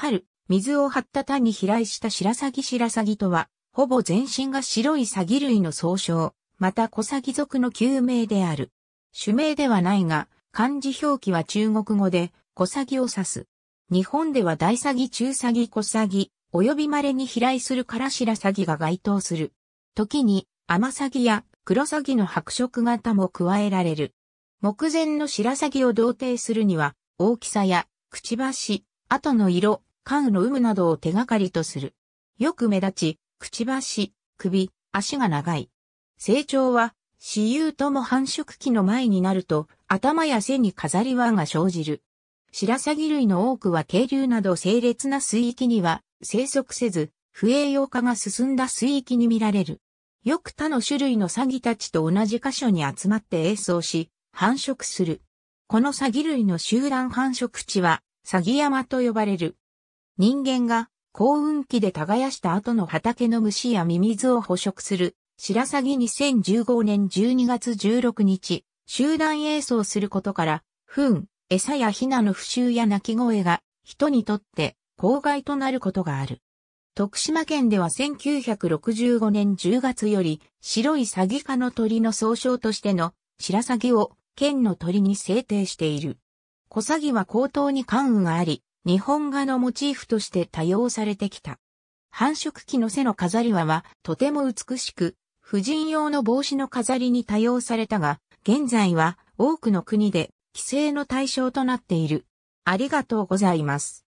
春、水を張った谷に飛来した白鷺白鷺とは、ほぼ全身が白いサ類の総称、また小鷺族の旧名である。種名ではないが、漢字表記は中国語で、小鷺を指す。日本では大サ中サ小鷺、及び稀に飛来するから白鷺が該当する。時に、甘サや黒鷺の白色型も加えられる。目前の白鷺を同定するには、大きさや、くちばし、後の色、関の有無などを手がかりとする。よく目立ち、くちばし、首、足が長い。成長は、雌雄とも繁殖期の前になると、頭や背に飾り輪が生じる。白鷺類の多くは渓流など清烈な水域には生息せず、不栄養化が進んだ水域に見られる。よく他の種類のサギたちと同じ箇所に集まって栄巣し、繁殖する。このサギ類の集団繁殖地は、サギ山と呼ばれる。人間が幸運期で耕した後の畑の虫やミミズを捕食する、白鷺2015年12月16日、集団映像することから、糞、餌やヒナの不臭や鳴き声が、人にとって公害となることがある。徳島県では1965年10月より、白いサギ科の鳥の総称としての、白鷺を、県の鳥に制定している。小鷺は高等に関羽があり、日本画のモチーフとして多用されてきた。繁殖期の背の飾り輪はとても美しく、婦人用の帽子の飾りに多用されたが、現在は多くの国で規制の対象となっている。ありがとうございます。